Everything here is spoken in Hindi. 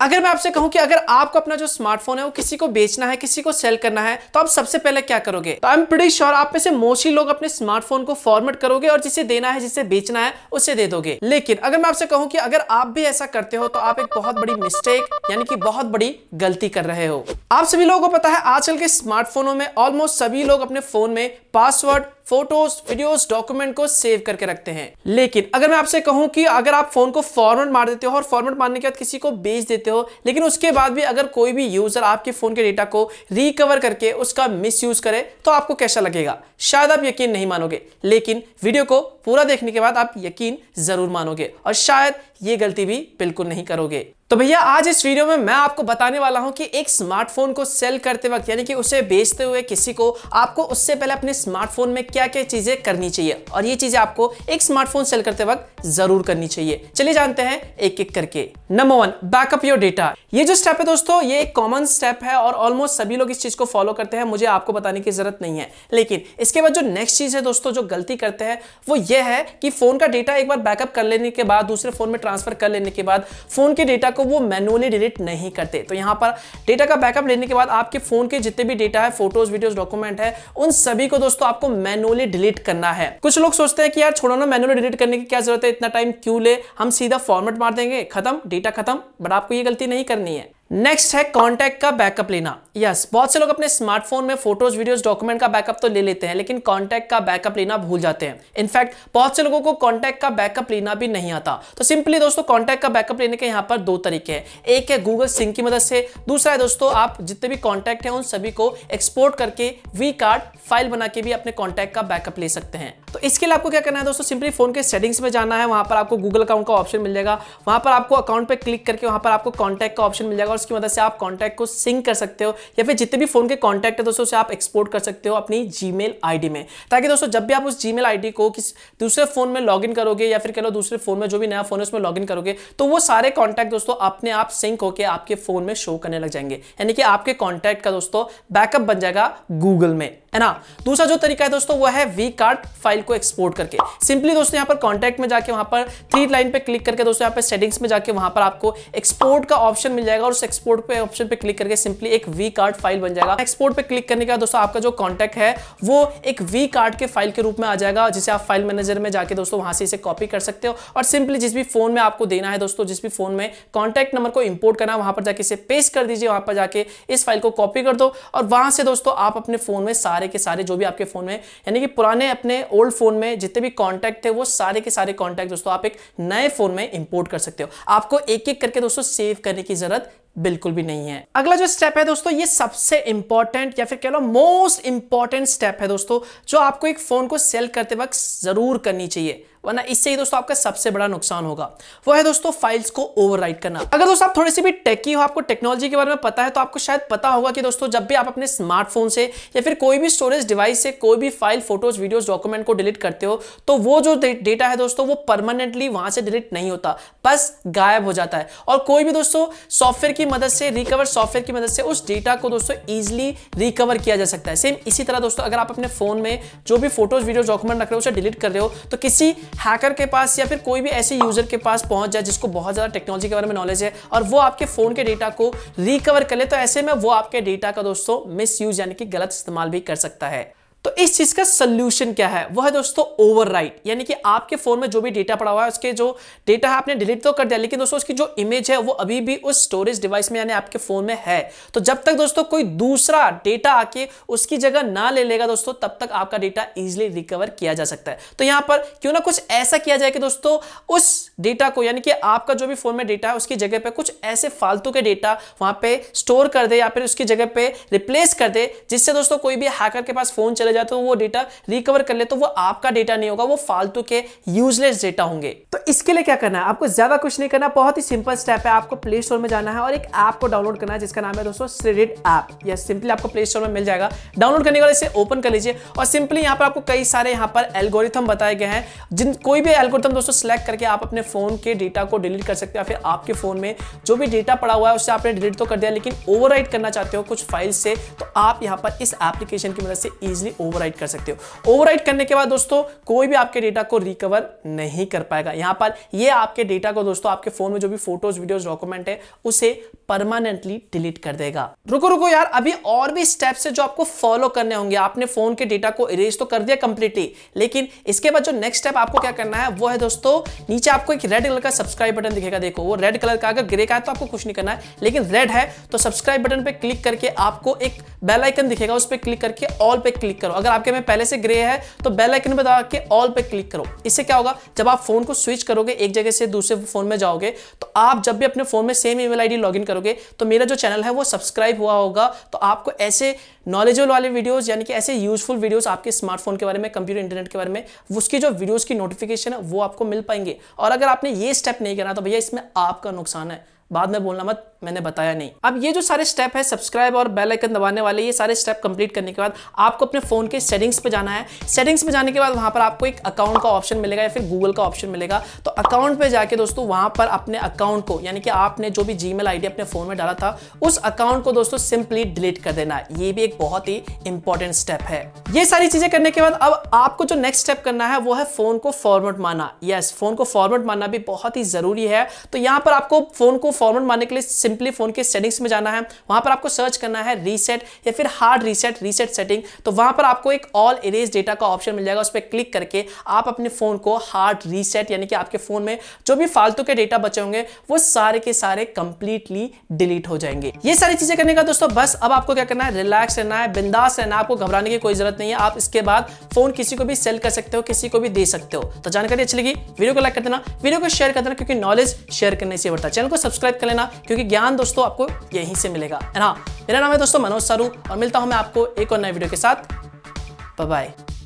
अगर मैं आपसे कहूं कि अगर आपको अपना जो स्मार्टफोन है वो किसी को बेचना है किसी को सेल करना है तो आप सबसे पहले क्या करोगे तो आई एम प्रिटी श्योर आप में से मोस्टली लोग अपने स्मार्टफोन को फॉर्मेट करोगे और जिसे देना है जिसे बेचना है उसे दे दोगे लेकिन अगर मैं आपसे कहूं कि अगर आप भी ऐसा करते हो तो आप एक बहुत बड़ी मिस्टेक यानी कि बहुत बड़ी गलती कर रहे हो आप सभी लोगों को पता है आजकल के स्मार्टफोनों में ऑलमोस्ट सभी लोग अपने फोन में पासवर्ड फोटोज वीडियोज डॉक्यूमेंट को सेव करके रखते हैं लेकिन अगर मैं आपसे कहूं कि अगर आप फोन को फॉर्मेट मार देते हो और फॉर्मेट मारने के बाद किसी को बेच देते हो लेकिन उसके बाद भी अगर कोई भी यूजर आपके फोन के डेटा को रिकवर करके उसका मिस यूज करे तो आपको कैसा लगेगा शायद आप यकीन नहीं मानोगे लेकिन वीडियो को पूरा देखने के बाद आप यकीन जरूर मानोगे और शायद ये गलती भी बिल्कुल नहीं करोगे तो भैया आज इस वीडियो में मैं आपको बताने वाला हूं कि एक स्मार्टफोन को सेल करते वक्त यानी कि उसे बेचते हुए किसी को आपको उससे पहले अपने स्मार्टफोन में क्या क्या चीजें करनी चाहिए और ये चीजें आपको एक स्मार्टफोन सेल करते वक्त जरूर करनी चाहिए चलिए जानते हैं एक एक करके number one backup your data ये जो स्टेप है दोस्तों ये एक कॉमन स्टेप है और ऑलमोस्ट सभी लोग इस चीज को फॉलो करते हैं मुझे आपको बताने की जरूरत नहीं है लेकिन इसके बाद जो नेक्स्ट चीज है दोस्तों जो गलती करते हैं वो ये है कि फोन का डेटा एक बार बैकअप कर लेने के बाद दूसरे फोन में ट्रांसफर कर लेने के बाद फोन के डेटा को वो मैनुअली डिलीट नहीं करते तो यहाँ पर डेटा का बैकअप लेने के बाद आपके फोन के जितने भी डेटा है फोटोज वीडियोज डॉक्यूमेंट है उन सभी को दोस्तों आपको मैनुअली डिलीट करना है कुछ लोग सोचते हैं कि यार छोड़ो ना मैनुअली डिलीट करने की क्या जरूरत है इतना टाइम क्यों ले हम सीधा फॉर्मेट मार देंगे खत्म डेटा खत्म बट आपको ये गलती नहीं करनी है नेक्स्ट है कॉन्टैक्ट का बैकअप लेना यस yes, बहुत से लोग अपने स्मार्टफोन में फोटोज वीडियोस डॉक्यूमेंट का बैकअप तो ले लेते हैं लेकिन कॉन्टैक्ट का बैकअप लेना भूल जाते हैं इनफैक्ट बहुत से लोगों को कॉन्टैक्ट का बैकअप लेना भी नहीं आता तो सिंपली दोस्तों कॉन्टैक्ट का बैकअप लेने के यहाँ पर दो तरीके हैं एक है गूगल सिंह की मदद से दूसरा है दोस्तों आप जितने भी कॉन्टैक्ट हैं उन सभी को एक्सपोर्ट करके वी कार्ड फाइल बना के भी अपने कॉन्टैक्ट का बैकअप ले सकते हैं तो इसके लिए आपको क्या करना है दोस्तों सिंपली फोन के सेटिंग्स में जाना है वहाँ पर आपको गूगल अकाउंट का ऑप्शन मिल जाएगा वहाँ पर आपको अकाउंट पर क्लिक करके वहाँ पर आपको कॉन्टैक्ट का ऑप्शन मिल जाएगा और उसकी मदद से आप कॉन्टैक्ट को सिंक कर सकते हो या फिर जितने भी फोन के कॉन्टैक्ट है दोस्तों उसे आप एक्सपोर्ट कर सकते हो अपनी जी मेल में ताकि दोस्तों जब भी आप उस जी मेल को किस दूसरे फोन में लॉग करोगे या फिर कह लो दूसरे फोन में जो भी नया फोन है उसमें लॉग करोगे तो वो सारे कॉन्टैक्ट दोस्तों अपने आप सिंक होकर आपके फोन में शो करने लग जाएंगे यानी कि आपके कॉन्टैक्ट का दोस्तों बैकअप बन जाएगा गूगल में है ना दूसरा जो तरीका है दोस्तों वो है वी कार्ड फाइल को एक्सपोर्ट करके सिंपली दोस्तों यहाँ पर कॉन्टैक्ट में जाके वहां पर थ्री लाइन पे क्लिक करके दोस्तों यहाँ पर सेटिंग्स में जाके वहां पर आपको एक्सपोर्ट का ऑप्शन मिल जाएगा और उस एक्सपोर्ट पे ऑप्शन पे क्लिक करके सिंपली एक वी कार्ड फाइल बन जाएगा एक्सपोर्ट पे क्लिक करने के बाद दोस्तों आपका जो कॉन्टैक्ट है वो एक वी कार्ड के फाइल के रूप में आ जाएगा जिसे आप फाइल मैनेजर में जाके दोस्तों वहां से इसे कॉपी कर सकते हो और सिंपली जिस भी फोन में आपको देना है दोस्तों जिस भी फोन में कॉन्टैक्ट नंबर को इंपोर्ट करना है वहां पर जाके इसे पेस्ट कर दीजिए वहां पर जाके इस फाइल को कॉपी कर दो और वहां से दोस्तों आप अपने फोन में सारे सारे के सारे जो भी आपके फ़ोन में यानी कि पुराने अपने ओल्ड फ़ोन में जितने भी कॉन्टैक्ट थे वो सारे के सारे कॉन्टैक्ट दोस्तों आप एक नए फ़ोन में इंपोर्ट कर सकते हो आपको एक एक करके दोस्तों सेव करने की ज़रूरत बिल्कुल भी नहीं है अगला जो स्टेप है दोस्तों ये सबसे इंपॉर्टेंट या फिर कह लो मोस्ट इंपॉर्टेंट स्टेप है दोस्तों जो आपको एक फोन को सेल करते वक्त जरूर करनी चाहिए वरना इससे ही दोस्तों आपका सबसे बड़ा नुकसान होगा वो है दोस्तों फाइल्स को ओवर करना अगर दोस्तों आप थोड़े से भी टेकी हो आपको टेक्नोलॉजी के बारे में पता है तो आपको शायद पता होगा कि दोस्तों जब भी आप अपने स्मार्टफोन से या फिर कोई भी स्टोरेज डिवाइस से कोई भी फाइल फोटोज वीडियोज डॉक्यूमेंट को डिलीट करते हो तो वो जो डेटा है दोस्तों वो परमानेंटली वहां से डिलीट नहीं होता बस गायब हो जाता है और कोई भी दोस्तों सॉफ्टवेयर की मदद से रिकवर सॉफ्टवेयर की मदद से उस डेटा को दोस्तों ईजिली रिकवर किया जा सकता है सेम इसी तरह दोस्तों अगर आप अपने फोन में जो भी फोटोज वीडियो डॉक्यूमेंट रख रहे हो उसे डिलीट कर रहे हो तो किसी हैकर के पास या फिर कोई भी ऐसे यूजर के पास पहुंच जाए जिसको बहुत ज़्यादा टेक्नोलॉजी के बारे में नॉलेज है और वो आपके फ़ोन के डेटा को रिकवर कर ले तो ऐसे में वो आपके डेटा का दोस्तों मिस यूज यानी कि गलत इस्तेमाल भी कर सकता है तो इस चीज का सोल्यूशन क्या है वो है दोस्तों ओवर यानी कि आपके फोन में जो भी डेटा पड़ा हुआ है उसके जो डेटा है आपने डिलीट तो कर दिया लेकिन दोस्तों उसकी जो इमेज है वो अभी भी उस स्टोरेज डिवाइस में यानी आपके फोन में है तो जब तक दोस्तों कोई दूसरा डेटा आके उसकी जगह ना ले लेगा दोस्तों तब तक आपका डेटा इजिली रिकवर किया जा सकता है तो यहां पर क्यों ना कुछ ऐसा किया जाए कि दोस्तों उस डेटा को यानी कि आपका जो भी फोन में डेटा है उसकी जगह पर कुछ ऐसे फालतू के डेटा वहां पर स्टोर कर दे या फिर उसकी जगह पर रिप्लेस कर दे जिससे दोस्तों कोई भी हैकर के पास फोन चले चले जाते हैं वो डेटा रिकवर कर ले तो वो आपका डेटा नहीं होगा वो फालतू के यूजलेस डेटा होंगे तो इसके लिए क्या करना है आपको ज्यादा कुछ नहीं करना बहुत ही सिंपल स्टेप है आपको प्ले स्टोर में जाना है और एक ऐप को डाउनलोड करना है जिसका नाम है दोस्तों श्रेडिट ऐप या सिंपली आपको प्ले स्टोर में मिल जाएगा डाउनलोड करने के बाद इसे ओपन कर लीजिए और सिंपली यहाँ पर आपको कई सारे यहाँ पर एल्गोरिथम बताए गए हैं जिन कोई भी एल्गोरिथम दोस्तों सेलेक्ट करके आप अपने फोन के डेटा को डिलीट कर सकते हो या फिर आपके फोन में जो भी डेटा पड़ा हुआ है उसे आपने डिलीट तो कर दिया लेकिन ओवर करना चाहते हो कुछ फाइल से तो आप यहाँ पर इस एप्लीकेशन की मदद से ईजिली ओवरराइट कर सकते हो ओवरराइट करने के बाद दोस्तों कोई भी आपके डेटा को रिकवर नहीं कर पाएगा यहां पर ये आपके डेटा को दोस्तों आपके फोन में जो भी फोटोज वीडियोज डॉक्यूमेंट है उसे परमानेंटली डिलीट कर देगा रुको रुको यार अभी और भी स्टेप्स है जो आपको फॉलो करने होंगे आपने फोन के डेटा को इरेज तो कर दिया कंप्लीटली लेकिन इसके बाद जो नेक्स्ट स्टेप आपको क्या करना है वो है दोस्तों नीचे आपको एक रेड कलर का सब्सक्राइब बटन दिखेगा देखो वो रेड कलर का अगर ग्रे का है तो आपको कुछ नहीं करना है लेकिन रेड है तो सब्सक्राइब बटन पर क्लिक करके आपको एक बेलाइकन दिखेगा उस पर क्लिक करके ऑल पे क्लिक करो अगर आपके में पहले से ग्रे है तो बेल आइकन पर दबा के ऑल पे क्लिक करो इससे क्या होगा जब आप फोन को स्विच करोगे एक जगह से दूसरे फोन में जाओगे तो आप जब भी अपने फोन में सेम ईमेल आईडी लॉगिन करोगे तो मेरा जो चैनल है वो सब्सक्राइब हुआ होगा तो आपको ऐसे नॉलेजेबल वाले वीडियोस यानी कि ऐसे यूजफुल वीडियोस आपके स्मार्टफोन के बारे में कंप्यूटर इंटरनेट के बारे में उसकी जो वीडियोस की नोटिफिकेशन है वो आपको मिल पाएंगे और अगर आपने ये स्टेप नहीं करा तो भैया इसमें आपका नुकसान है बाद में बोलना मत मैंने बताया नहीं अब ये जो सारे स्टेप है सब्सक्राइब और बेल आइकन दबाने वाले ये सारे स्टेप कंप्लीट करने के बाद आपको अपने फोन के सेटिंग्स पे जाना है सेटिंग्स पे जाने के बाद वहां पर आपको एक अकाउंट का ऑप्शन मिलेगा या फिर गूगल का ऑप्शन मिलेगा तो अकाउंट पे जाके दोस्तों वहां पर अपने अकाउंट को यानी कि आपने जो भी जी मेल अपने फोन में डाला था उस अकाउंट को दोस्तों सिंपली डिलीट कर देना ये भी एक बहुत ही इंपॉर्टेंट स्टेप है ये सारी चीजें करने के बाद अब आपको जो नेक्स्ट स्टेप करना है वो है फोन को फॉर्मेट माना यस फोन को फॉर्मेट मानना भी बहुत ही जरूरी है तो यहां पर आपको फोन को फॉर्मेट मानने के लिए सिंपली फोन के सेटिंग्स में जाना है वहां पर आपको सर्च करना है रीसेट या फिर हार्ड रीसेट रीसेट सेटिंग तो वहां पर आपको एक ऑल इरेज डेटा का ऑप्शन मिल जाएगा उस पर क्लिक करके आप अपने फोन को हार्ड रीसेट यानी कि आपके फोन में जो भी फालतू के डेटा बचे होंगे वो सारे के सारे कंप्लीटली डिलीट हो जाएंगे ये सारी चीजें करने का दोस्तों बस अब आपको क्या करना है रिलैक्स रहना है बिंदास रहना है आपको घबराने की कोई जरूरत नहीं है आप इसके बाद फोन किसी को भी सेल कर सकते हो किसी को भी दे सकते हो तो जानकारी अच्छी लगी वीडियो को लाइक कर देना वीडियो को शेयर कर देना क्योंकि नॉलेज शेयर करने से बढ़ता है चैनल को सब्सक्राइब कर लेना क्योंकि ज्ञान दोस्तों आपको यहीं से मिलेगा है हाँ, ना मेरा नाम है दोस्तों मनोज सरू और मिलता हूं मैं आपको एक और नए वीडियो के साथ बाय